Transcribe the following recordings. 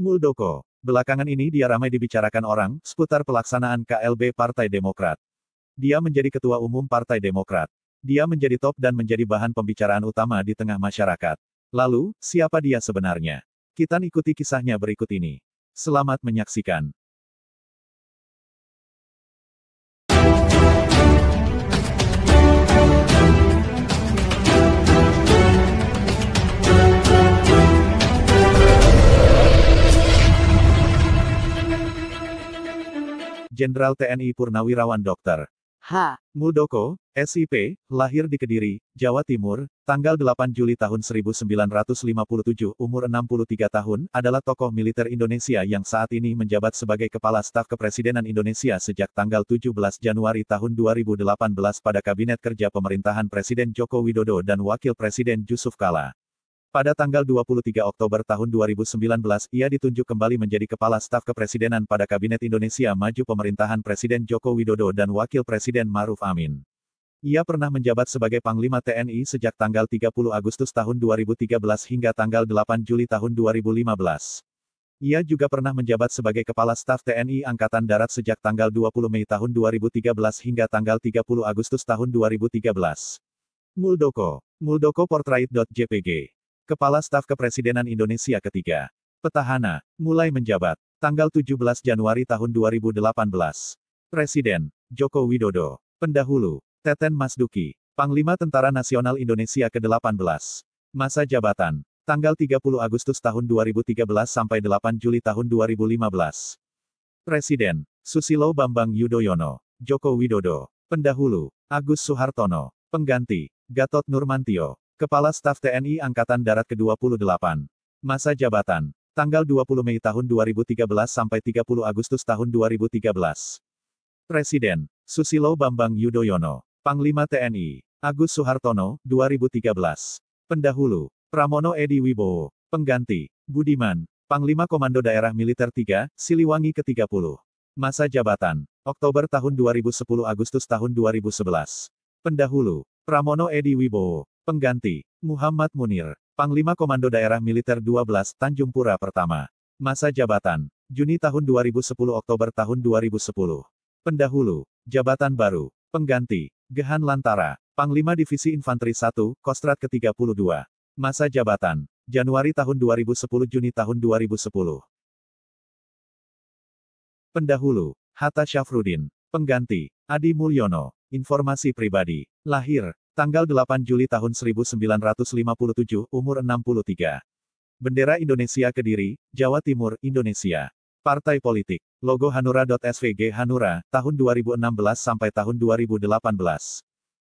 Muldoko. Belakangan ini dia ramai dibicarakan orang, seputar pelaksanaan KLB Partai Demokrat. Dia menjadi ketua umum Partai Demokrat. Dia menjadi top dan menjadi bahan pembicaraan utama di tengah masyarakat. Lalu, siapa dia sebenarnya? Kita ikuti kisahnya berikut ini. Selamat menyaksikan. Jenderal TNI Purnawirawan Dr. H. Muldoko, SIP, lahir di Kediri, Jawa Timur, tanggal 8 Juli tahun 1957, umur 63 tahun, adalah tokoh militer Indonesia yang saat ini menjabat sebagai Kepala Staf Kepresidenan Indonesia sejak tanggal 17 Januari tahun 2018 pada Kabinet Kerja Pemerintahan Presiden Joko Widodo dan Wakil Presiden Yusuf Kala. Pada tanggal 23 Oktober tahun 2019, ia ditunjuk kembali menjadi Kepala Staf Kepresidenan pada Kabinet Indonesia Maju Pemerintahan Presiden Joko Widodo dan Wakil Presiden Maruf Amin. Ia pernah menjabat sebagai Panglima TNI sejak tanggal 30 Agustus tahun 2013 hingga tanggal 8 Juli tahun 2015. Ia juga pernah menjabat sebagai Kepala Staf TNI Angkatan Darat sejak tanggal 20 Mei tahun 2013 hingga tanggal 30 Agustus tahun 2013. Muldoko. Muldoko Portrait.jpg Kepala Staf Kepresidenan Indonesia ketiga. Petahana, mulai menjabat. Tanggal 17 Januari tahun 2018. Presiden, Joko Widodo. Pendahulu, Teten Masduki, Panglima Tentara Nasional Indonesia ke-18. Masa jabatan, tanggal 30 Agustus tahun 2013 sampai 8 Juli tahun 2015. Presiden, Susilo Bambang Yudhoyono. Joko Widodo. Pendahulu, Agus Suhartono. Pengganti, Gatot Nurmantio. Kepala Staf TNI Angkatan Darat ke-28. Masa jabatan. Tanggal 20 Mei tahun 2013 sampai 30 Agustus tahun 2013. Presiden. Susilo Bambang Yudhoyono. Panglima TNI. Agus Suhartono, 2013. Pendahulu. Pramono Edi Wibowo. Pengganti. Budiman. Panglima Komando Daerah Militer 3, Siliwangi ke-30. Masa jabatan. Oktober tahun 2010 Agustus tahun 2011. Pendahulu. Pramono Edi Wibowo. Pengganti, Muhammad Munir, Panglima Komando Daerah Militer 12 Tanjung Pura pertama. Masa jabatan, Juni tahun 2010 Oktober tahun 2010. Pendahulu, jabatan baru, pengganti, Gehan Lantara, Panglima Divisi Infanteri 1, Kostrat ke-32. Masa jabatan, Januari tahun 2010 Juni tahun 2010. Pendahulu, Hatta Syafrudin, pengganti, Adi Mulyono, informasi pribadi, lahir, Tanggal 8 Juli tahun 1957, umur 63. Bendera Indonesia Kediri, Jawa Timur, Indonesia. Partai Politik. Logo Hanura.svg Hanura, tahun 2016 sampai tahun 2018.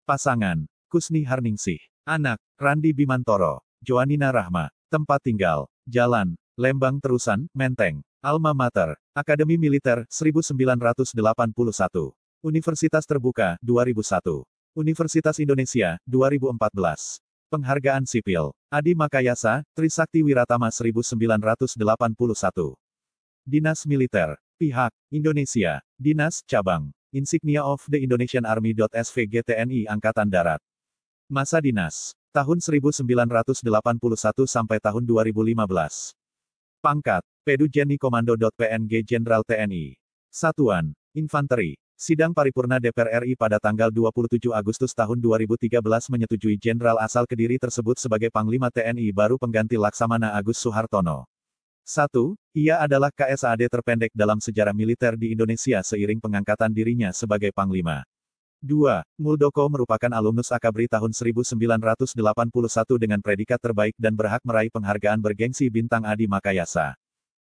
Pasangan. Kusni Harningsih. Anak. Randi Bimantoro. Joanina Rahma. Tempat tinggal. Jalan. Lembang Terusan, Menteng. Alma Mater. Akademi Militer, 1981. Universitas Terbuka, 2001. Universitas Indonesia, 2014. Penghargaan Sipil. Adi Makayasa, Trisakti Wiratama 1981. Dinas Militer. Pihak, Indonesia. Dinas, Cabang. Insignia of the Indonesian Army. SVG TNI Angkatan Darat. Masa Dinas. Tahun 1981 sampai tahun 2015. Pangkat, Pedu Jeni Komando. PNG Jenderal TNI. Satuan, Infanteri, Sidang paripurna DPR RI pada tanggal 27 Agustus tahun 2013 menyetujui Jenderal asal Kediri tersebut sebagai Panglima TNI baru pengganti Laksamana Agus Soehartono. 1. Ia adalah KSAD terpendek dalam sejarah militer di Indonesia seiring pengangkatan dirinya sebagai Panglima. 2. Muldoko merupakan alumnus Akabri tahun 1981 dengan predikat terbaik dan berhak meraih penghargaan bergengsi Bintang Adi Makayasa.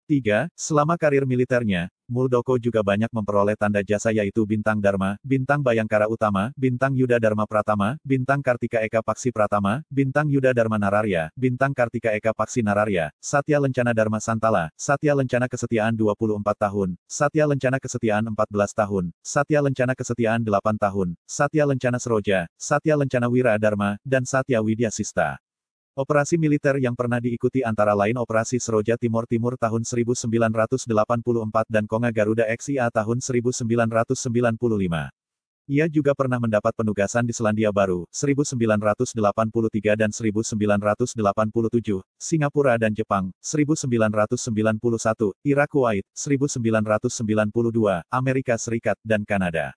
3. Selama karir militernya, Muldoko juga banyak memperoleh tanda jasa yaitu Bintang Dharma, Bintang Bayangkara Utama, Bintang Yuda Dharma Pratama, Bintang Kartika Eka Paksi Pratama, Bintang Yuda Dharma Nararya, Bintang Kartika Eka Paksi Nararya, Satya Lencana Dharma Santala, Satya Lencana Kesetiaan 24 tahun, Satya Lencana Kesetiaan 14 tahun, Satya Lencana Kesetiaan 8 tahun, Satya Lencana Seroja, Satya Lencana Wira Dharma, dan Satya Widya Sista. Operasi militer yang pernah diikuti antara lain Operasi Seroja Timur Timur tahun 1984 dan Konga Garuda XIA tahun 1995. Ia juga pernah mendapat penugasan di Selandia Baru, 1983 dan 1987, Singapura dan Jepang, 1991, Irak Kuwait, 1992, Amerika Serikat, dan Kanada.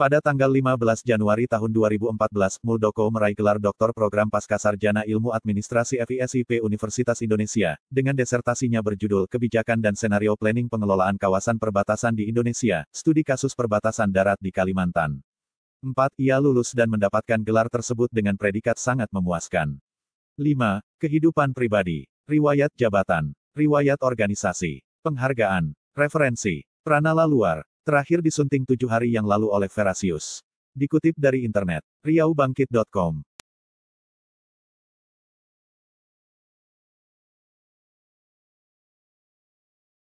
Pada tanggal 15 Januari tahun 2014, Muldoko meraih gelar Doktor Program Pasca Sarjana Ilmu Administrasi FISIP Universitas Indonesia, dengan desertasinya berjudul Kebijakan dan Senario Planning Pengelolaan Kawasan Perbatasan di Indonesia, Studi Kasus Perbatasan Darat di Kalimantan. 4. Ia lulus dan mendapatkan gelar tersebut dengan predikat sangat memuaskan. 5. Kehidupan pribadi. Riwayat jabatan. Riwayat organisasi. Penghargaan. Referensi. Pranala luar. Terakhir disunting tujuh hari yang lalu oleh Verasius. Dikutip dari internet, riaubangkit.com.